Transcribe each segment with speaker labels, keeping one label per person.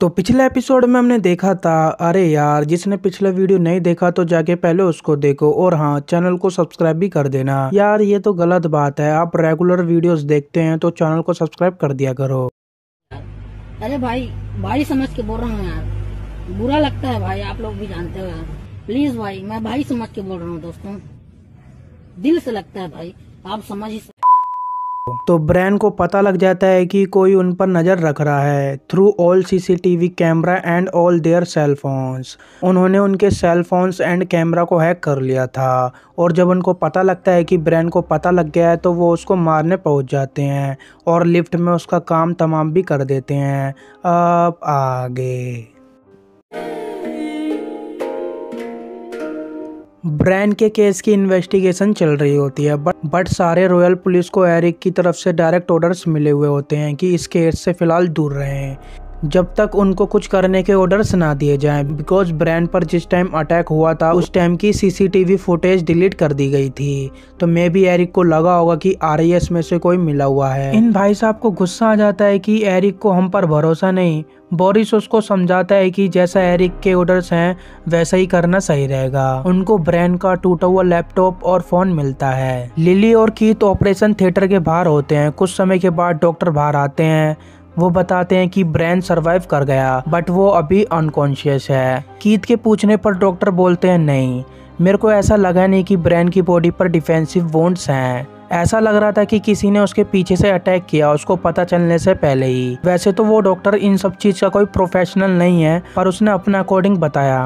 Speaker 1: तो पिछले एपिसोड में हमने देखा था अरे यार जिसने पिछले वीडियो नहीं देखा तो जाके पहले उसको देखो और हाँ चैनल को सब्सक्राइब भी कर देना यार ये तो गलत बात है आप रेगुलर वीडियोस देखते हैं तो चैनल को सब्सक्राइब कर दिया करो अरे भाई भाई समझ के बोल रहा हूँ यार बुरा लगता है भाई आप लोग भी जानते हो यार प्लीज भाई मैं भाई समझ के बोल रहा हूँ दोस्तों दिल से लगता है भाई आप समझ ही तो ब्रैन को पता लग जाता है कि कोई उन पर नज़र रख रहा है through all CCTV camera and all their cell phones उन्होंने उनके सेल फोन्स एंड कैमरा को हैक कर लिया था और जब उनको पता लगता है कि ब्रैन को पता लग गया है तो वो उसको मारने पहुंच जाते हैं और लिफ्ट में उसका काम तमाम भी कर देते हैं अब आगे ब्रैंड के केस की इन्वेस्टिगेशन चल रही होती है बट बट सारे रॉयल पुलिस को एरिक की तरफ से डायरेक्ट ऑर्डर्स मिले हुए होते हैं कि इस केस से फिलहाल दूर रहें जब तक उनको कुछ करने के ऑर्डर्स ना दिए जाएं बिकॉज ब्रांड पर जिस टाइम अटैक हुआ था उस टाइम की सीसीटीवी फुटेज डिलीट कर दी गई थी तो मे भी एरिक को लगा होगा कि आर में से कोई मिला हुआ है इन भाई साहब को गुस्सा आ जाता है कि एरिक को हम पर भरोसा नहीं बोरिस उसको समझाता है कि जैसा एरिक के ऑर्डर्स हैं वैसा ही करना सही रहेगा उनको ब्रैंड का टूटा हुआ लैपटॉप और फोन मिलता है लिली और कीत ऑपरेशन थिएटर के बाहर होते हैं कुछ समय के बाद डॉक्टर बाहर आते हैं वो बताते हैं कि ब्रैन सर्वाइव कर गया बट वो अभी अनकॉन्शियस है कीत के पूछने पर डॉक्टर बोलते हैं नहीं मेरे को ऐसा लगा नहीं कि ब्रैन की बॉडी पर डिफेंसिव वोंड्स हैं ऐसा लग रहा था कि किसी ने उसके पीछे से अटैक किया उसको पता चलने से पहले ही वैसे तो वो डॉक्टर इन सब चीज़ का कोई प्रोफेशनल नहीं है पर उसने अपने अकॉर्डिंग बताया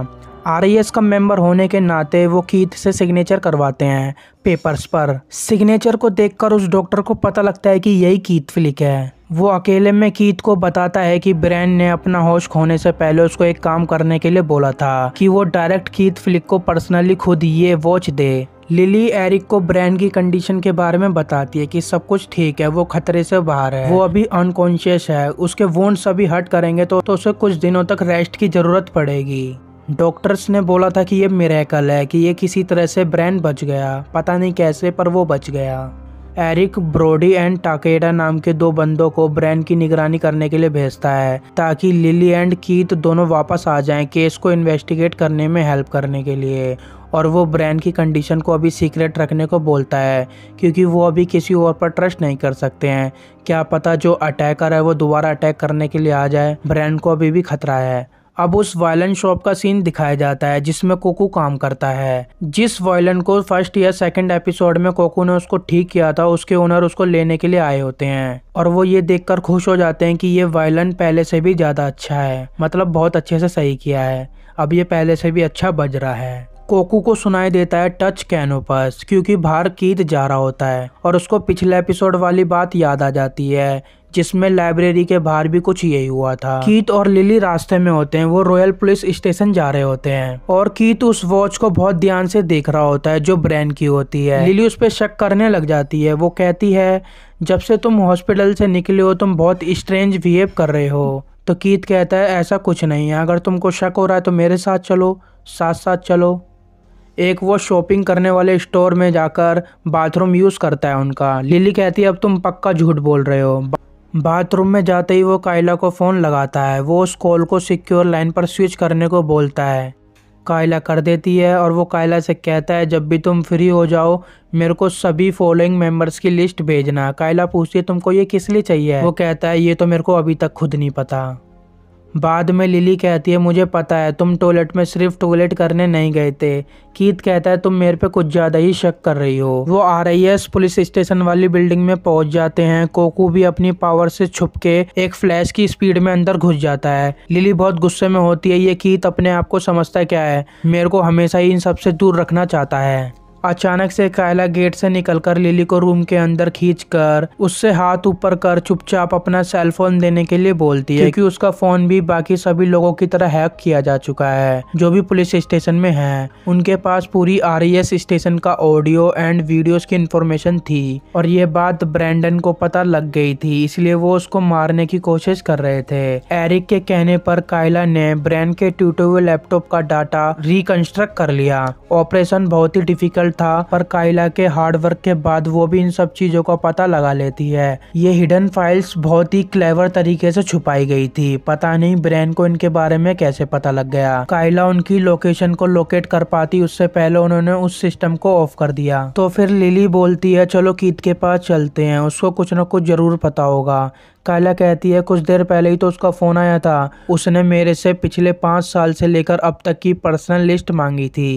Speaker 1: आर का मेंबर होने के नाते वो कीत से सिग्नेचर करवाते हैं पेपर्स पर सिग्नेचर को देखकर उस डॉक्टर को पता लगता है कि यही कीत फ्लिक है वो अकेले में कीत को बताता है कि ब्रैन ने अपना होश खोने से पहले उसको एक काम करने के लिए बोला था कि वो डायरेक्ट कीत फ्लिक को पर्सनली खुद ये वॉच दे लिली एरिक को ब्रैन की कंडीशन के बारे में बताती है कि सब कुछ ठीक है वो खतरे से बाहर है वो अभी अनकॉन्शियस है उसके वोंड सभी हट करेंगे तो, तो उसे कुछ दिनों तक रेस्ट की जरूरत पड़ेगी डॉक्टर्स ने बोला था कि ये मेरेकल है कि ये किसी तरह से ब्रैन बच गया पता नहीं कैसे पर वो बच गया एरिक ब्रोडी एंड टाकेडा नाम के दो बंदों को ब्रैन की निगरानी करने के लिए भेजता है ताकि लिली एंड कीत दोनों वापस आ जाएं केस को इन्वेस्टिगेट करने में हेल्प करने के लिए और वो ब्रैन की कंडीशन को अभी सीक्रेट रखने को बोलता है क्योंकि वो अभी किसी और पर ट्रस्ट नहीं कर सकते हैं क्या पता जो अटैकर है वो दोबारा अटैक करने के लिए आ जाए ब्रैन को अभी भी खतरा है अब उस वायलन शॉप का सीन दिखाया जाता है जिसमें कोकू काम करता है जिस वायलन को फर्स्ट या सेकंड एपिसोड में कोकू ने उसको ठीक किया था उसके ओनर उसको लेने के लिए आए होते हैं और वो ये देखकर खुश हो जाते हैं कि ये वायलन पहले से भी ज़्यादा अच्छा है मतलब बहुत अच्छे से सही किया है अब ये पहले से भी अच्छा बज रहा है कोकू को सुनाई देता है टच कैनोपस क्योंकि बाहर कीत जा रहा होता है और उसको पिछले एपिसोड वाली बात याद आ जाती है जिसमें लाइब्रेरी के बाहर भी कुछ यही हुआ था कीत और लिली रास्ते में होते हैं वो रॉयल पुलिस स्टेशन जा रहे होते हैं और कीत उस वॉच को बहुत ध्यान से देख रहा होता है जो ब्रेन की होती है लिली उस पर शक करने लग जाती है वो कहती है जब से तुम हॉस्पिटल से निकले हो तुम बहुत स्ट्रेंज बिहेव कर रहे हो तो कीत कहता है ऐसा कुछ नहीं है अगर तुमको शक हो रहा है तो मेरे साथ चलो साथ साथ चलो एक वो शॉपिंग करने वाले स्टोर में जाकर बाथरूम यूज़ करता है उनका लिली कहती है अब तुम पक्का झूठ बोल रहे हो बाथरूम में जाते ही वो कायला को फ़ोन लगाता है वो उस कॉल को सिक्योर लाइन पर स्विच करने को बोलता है कायला कर देती है और वो कायला से कहता है जब भी तुम फ्री हो जाओ मेरे को सभी फॉलोइंग मेंबर्स की लिस्ट भेजना कायला पूछती है तुमको ये किस लिए चाहिए वो कहता है ये तो मेरे को अभी तक खुद नहीं पता बाद में लिली कहती है मुझे पता है तुम टॉयलेट में सिर्फ टॉयलेट करने नहीं गए थे कीत कहता है तुम मेरे पे कुछ ज़्यादा ही शक कर रही हो वो आर पुलिस स्टेशन वाली बिल्डिंग में पहुंच जाते हैं कोकू भी अपनी पावर से छुप के एक फ्लैश की स्पीड में अंदर घुस जाता है लिली बहुत गुस्से में होती है ये कीत अपने आप को समझता क्या है मेरे को हमेशा ही इन सबसे दूर रखना चाहता है अचानक से कायला गेट से निकलकर लिली को रूम के अंदर खींचकर उससे हाथ ऊपर कर चुपचाप अपना सेल फोन देने के लिए बोलती है क्योंकि उसका फोन भी बाकी सभी लोगों की तरह हैक किया जा चुका है जो भी पुलिस स्टेशन में है उनके पास पूरी आर e स्टेशन का ऑडियो एंड वीडियो की इन्फॉर्मेशन थी और ये बात ब्रैंडन को पता लग गई थी इसलिए वो उसको मारने की कोशिश कर रहे थे एरिक के कहने पर कायला ने ब्रैंड के टूटे हुए लैपटॉप का डाटा रिकंस्ट्रक्ट कर लिया ऑपरेशन बहुत ही डिफिकल्ट था पर काइला के हार्डवर्क के बाद वो भी इन सब चीजों का पता लगा लेती है ये हिडन फाइल्स बहुत ही क्लेवर तरीके से छुपाई गई थी पता नहीं ब्रेन को इनके बारे में कैसे पता लग गया काइला उनकी लोकेशन को लोकेट कर पाती उससे पहले उन्होंने उस सिस्टम को ऑफ कर दिया तो फिर लिली बोलती है चलो कीत के पास चलते हैं उसको कुछ ना कुछ जरूर पता होगा काला कहती है कुछ देर पहले ही तो उसका फ़ोन आया था उसने मेरे से पिछले पांच साल से लेकर अब तक की पर्सनल लिस्ट मांगी थी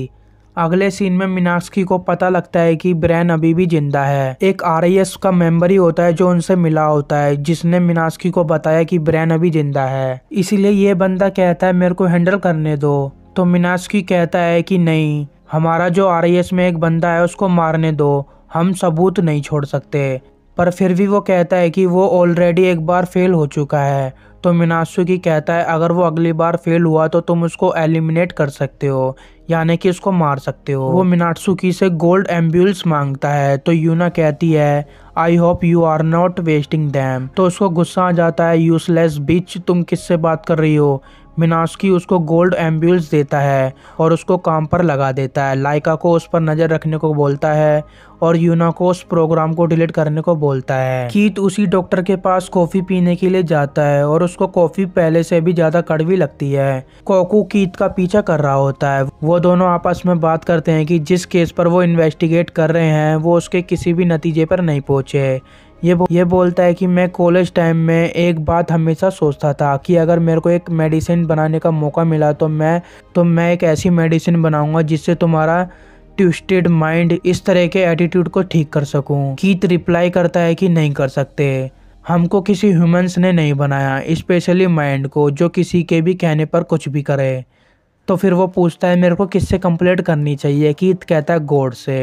Speaker 1: अगले सीन में मीनाक्षी को पता लगता है कि ब्रैन अभी भी जिंदा है एक आरआईएस का मेंबर ही होता है जो उनसे मिला होता है जिसने मीनाक्षी को बताया कि ब्रैन अभी जिंदा है इसीलिए ये बंदा कहता है मेरे को हैंडल करने दो तो मीनाक्षी कहता है कि नहीं हमारा जो आर में एक बंदा है उसको मारने दो हम सबूत नहीं छोड़ सकते पर फिर भी वो कहता है कि वो ऑलरेडी एक बार फेल हो चुका है तो मिनासुकी कहता है अगर वो अगली बार फेल हुआ तो तुम उसको एलिमिनेट कर सकते हो यानी कि उसको मार सकते हो वो मिनाटसुकी से गोल्ड एम्ब्यूल्स मांगता है तो यूना कहती है I hope you are not wasting them तो उसको गुस्सा आ जाता है यूजलेस बिच तुम किससे बात कर रही हो मिनास्की उसको गोल्ड एम्ब्यूल्स देता है और उसको काम पर लगा देता है लाइका को उस पर नज़र रखने को बोलता है और यूना को उस प्रोग्राम को डिलीट करने को बोलता है कीत उसी डॉक्टर के पास कॉफ़ी पीने के लिए जाता है और उसको कॉफ़ी पहले से भी ज़्यादा कड़वी लगती है कोकू कीत का पीछा कर रहा होता है वो दोनों आपस में बात करते हैं कि जिस केस पर वो इन्वेस्टिगेट कर रहे हैं वो उसके किसी भी नतीजे पर नहीं पहुँचे ये बो, ये बोलता है कि मैं कॉलेज टाइम में एक बात हमेशा सोचता था कि अगर मेरे को एक मेडिसिन बनाने का मौका मिला तो मैं तो मैं एक ऐसी मेडिसिन बनाऊंगा जिससे तुम्हारा ट्विस्टेड माइंड इस तरह के एटीट्यूड को ठीक कर सकूं कीत रिप्लाई करता है कि नहीं कर सकते हमको किसी ह्यूमंस ने नहीं बनाया स्पेशली माइंड को जो किसी के भी कहने पर कुछ भी करे तो फिर वो पूछता है मेरे को किससे कंप्लेंट करनी चाहिए कीत कहता है गोड़ से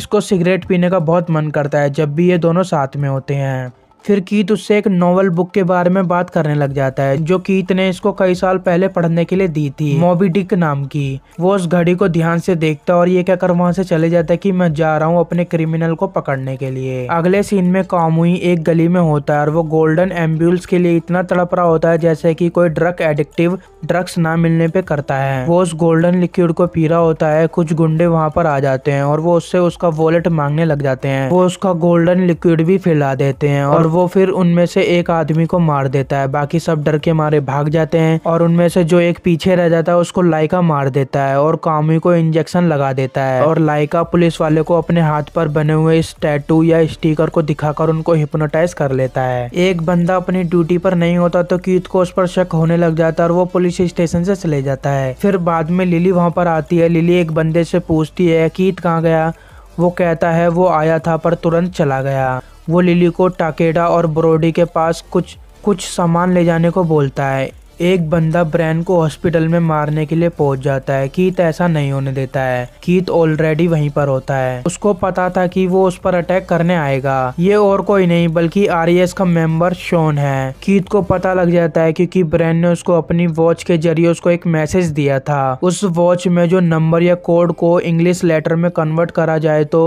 Speaker 1: इसको सिगरेट पीने का बहुत मन करता है जब भी ये दोनों साथ में होते हैं फिर कीत उससे एक नॉवल बुक के बारे में बात करने लग जाता है जो कीत ने इसको कई साल पहले पढ़ने के लिए दी थी मोबी डिक नाम की वो उस घड़ी को ध्यान से देखता और ये कहकर वहां से चले जाता है कि मैं जा रहा हूँ अपने क्रिमिनल को पकड़ने के लिए अगले सीन में कामुई एक गली में होता है और वो गोल्डन एम्बुल्स के लिए इतना तड़प रहा होता है जैसे की कोई ड्रग एडिक्टिव ड्रग्स ना मिलने पे करता है वो उस गोल्डन लिक्विड को पी रहा होता है कुछ गुंडे वहाँ पर आ जाते हैं और वो उससे उसका वॉलेट मांगने लग जाते हैं वो उसका गोल्डन लिक्विड भी फैला देते हैं और वो फिर उनमें से एक आदमी को मार देता है बाकी सब डर के मारे भाग जाते हैं और उनमें से जो एक पीछे रह जाता है उसको लाइका मार देता है और कामी को इंजेक्शन लगा देता है और लाइका पुलिस वाले को अपने हाथ पर बने हुए इस टैटू या स्टीकर को दिखाकर उनको हिप्नोटाइज कर लेता है एक बंदा अपनी ड्यूटी पर नहीं होता तो कीत को उस पर शक होने लग जाता है और वो पुलिस स्टेशन से चले जाता है फिर बाद में लिली वहाँ पर आती है लिली एक बंदे से पूछती है कीत कहाँ गया वो कहता है वो आया था पर तुरंत चला गया वो लिली को टाकेडा और ब्रोडी के पास कुछ कुछ सामान ले जाने को बोलता है एक बंदा ब्रैन को हॉस्पिटल में मारने के लिए पहुंच जाता है कीत ऐसा नहीं होने देता है कीत ऑलरेडी वहीं पर होता है उसको पता था कि वो उस पर अटैक करने आएगा ये और कोई नहीं बल्कि आरएएस का मेंबर शोन है कीत को पता लग जाता है क्योंकि ब्रैन ने उसको अपनी वॉच के जरिए उसको एक मैसेज दिया था उस वॉच में जो नंबर या कोड को इंग्लिश लेटर में कन्वर्ट करा जाए तो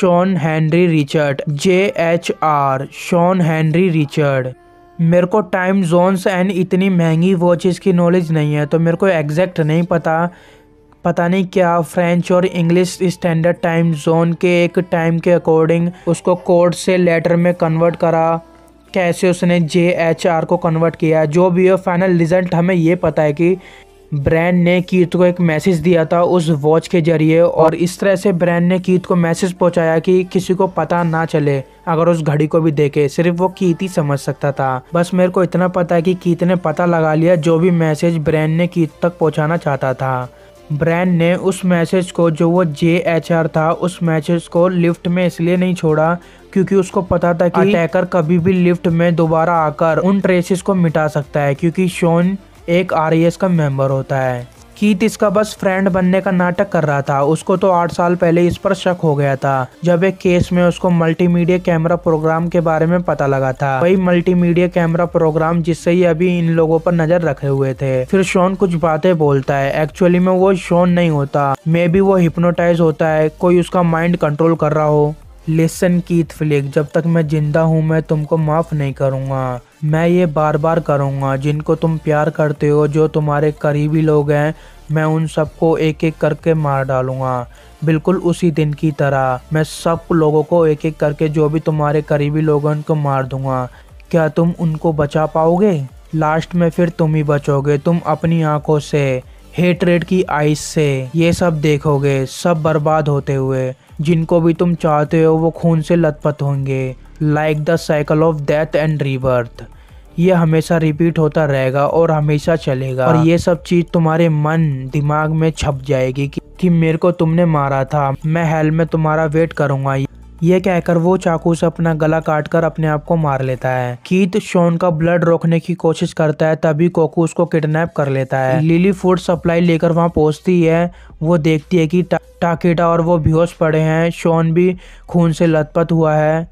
Speaker 1: Shawn Henry Richard J H R Shawn Henry Richard मेरे को टाइम जोन्स एंड इतनी महंगी वॉचेस की नॉलेज नहीं है तो मेरे को एग्जैक्ट नहीं पता पता नहीं क्या फ्रेंच और इंग्लिश स्टैंडर्ड टाइम जोन के एक टाइम के अकॉर्डिंग उसको कोड से लेटर में कन्वर्ट करा कैसे उसने जे एच आर को कन्वर्ट किया जो भी हो फाइनल रिजल्ट हमें ये पता है कि ब्रैंड ने कीत को एक मैसेज दिया था उस वॉच के जरिए और इस तरह से ब्रैंड ने कीत को मैसेज पहुंचाया कि किसी को पता ना चले अगर उस घड़ी को भी देखे सिर्फ वो कीत ही समझ सकता था बस मेरे को इतना पता है कि कीत ने पता लगा लिया जो भी मैसेज ब्रैंड ने कीत तक पहुंचाना चाहता था ब्रैंड ने उस मैसेज को जो वो जे एच आर था उस मैसेज को लिफ्ट में इसलिए नहीं छोड़ा क्योंकि उसको पता था कि अटैकर कभी भी लिफ्ट में दोबारा आकर उन ट्रेसेस को मिटा सकता है क्योंकि शोन एक आर का मेंबर होता है कीत इसका बस फ्रेंड बनने का नाटक कर रहा था उसको तो आठ साल पहले इस पर शक हो गया था जब एक केस में उसको मल्टीमीडिया कैमरा प्रोग्राम के बारे में पता लगा था वही मल्टीमीडिया कैमरा प्रोग्राम जिससे ये अभी इन लोगों पर नजर रखे हुए थे फिर शोन कुछ बातें बोलता है एक्चुअली में वो शोन नहीं होता मे बी वो हिप्नोटाइज होता है कोई उसका माइंड कंट्रोल कर रहा हो लेसन कीथ फ्लिक जब तक मैं जिंदा हूँ मैं तुमको माफ़ नहीं करूँगा मैं ये बार बार करूँगा जिनको तुम प्यार करते हो जो तुम्हारे करीबी लोग हैं मैं उन सबको एक एक करके मार डालूँगा बिल्कुल उसी दिन की तरह मैं सब लोगों को एक एक करके जो भी तुम्हारे करीबी लोग हैं उनको मार दूंगा क्या तुम उनको बचा पाओगे लास्ट में फिर तुम ही बचोगे तुम अपनी आंखों से हेटरेट की आइस से ये सब देखोगे सब बर्बाद होते हुए जिनको भी तुम चाहते हो वो खून से लथपथ होंगे like the cycle of death and rebirth ये हमेशा रिपीट होता रहेगा और हमेशा चलेगा और ये सब चीज तुम्हारे मन दिमाग में छप जाएगी कि, कि मेरे को तुमने मारा था मैं हेल में तुम्हारा वेट करूंगा ये कहकर वो चाकू से अपना गला काटकर अपने आप को मार लेता है कीत शोन का ब्लड रोकने की कोशिश करता है तभी कोकू उसको किडनैप कर लेता है लिली फूड सप्लाई लेकर वहाँ पहुँचती है वो देखती है कि टा, टाकेटा और वो बेहोश पड़े हैं शोन भी खून से लथपथ हुआ है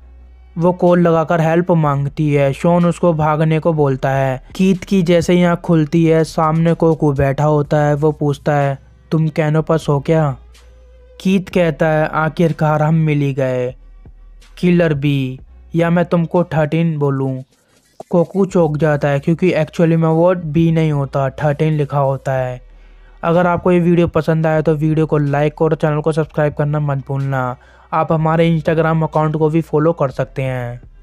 Speaker 1: वो कॉल लगाकर हेल्प मांगती है शोन उसको भागने को बोलता है कीत की जैसे ही आँख खुलती है सामने कोकू बैठा होता है वो पूछता है तुम कैनो पर सो क्या कीत कहता है आखिरकार हम मिली गए किलर बी या मैं तुमको थर्टीन बोलूँ कोकू चौक जाता है क्योंकि एक्चुअली में वो बी नहीं होता थर्टीन लिखा होता है अगर आपको ये वीडियो पसंद आया तो वीडियो को लाइक और चैनल को सब्सक्राइब करना मत भूलना आप हमारे इंस्टाग्राम अकाउंट को भी फॉलो कर सकते हैं